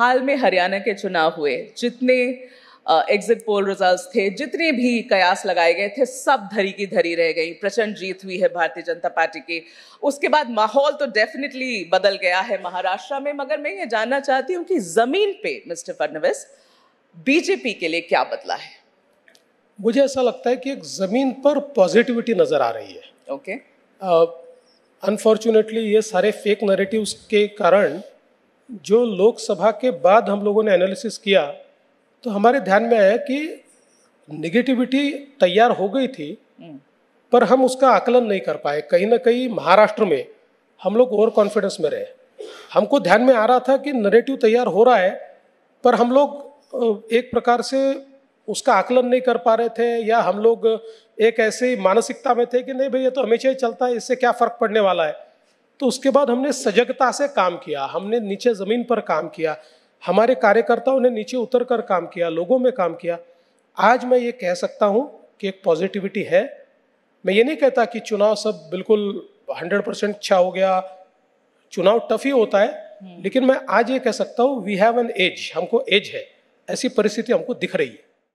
हाल में हरियाणा के चुनाव हुए जितने एग्जिट पोल रिजल्ट्स थे जितने भी कयास लगाए गए थे सब धरी की धरी रह गई प्रचंड जीत हुई है भारतीय जनता पार्टी की उसके बाद माहौल तो डेफिनेटली बदल गया है महाराष्ट्र में मगर मैं ये जानना चाहती हूँ कि ज़मीन पे मिस्टर फडनविस बीजेपी के लिए क्या बदला है मुझे ऐसा लगता है कि एक ज़मीन पर पॉजिटिविटी नज़र आ रही है ओके okay. अनफॉर्चुनेटली ये सारे फेक नरेटिव के कारण जो लोकसभा के बाद हम लोगों ने एनालिसिस किया तो हमारे ध्यान में आया कि निगेटिविटी तैयार हो गई थी हम्म। पर हम उसका आकलन नहीं कर पाए कहीं ना कहीं महाराष्ट्र में हम लोग ओवर कॉन्फिडेंस में रहे हमको ध्यान में आ रहा था कि नरेटिव तैयार हो रहा है पर हम लोग एक प्रकार से उसका आकलन नहीं कर पा रहे थे या हम लोग एक ऐसी मानसिकता में थे कि नहीं भाई ये तो हमेशा ही चलता है इससे क्या फ़र्क पड़ने वाला है तो उसके बाद हमने सजगता से काम किया हमने नीचे ज़मीन पर काम किया हमारे कार्यकर्ताओं ने नीचे उतर कर काम किया लोगों में काम किया आज मैं ये कह सकता हूँ कि एक पॉजिटिविटी है मैं ये नहीं कहता कि चुनाव सब बिल्कुल हंड्रेड परसेंट अच्छा हो गया चुनाव टफ ही होता है हम्म। लेकिन मैं आज ये कह सकता हूँ वी हैव एन एज हमको एज है ऐसी परिस्थिति हमको दिख रही है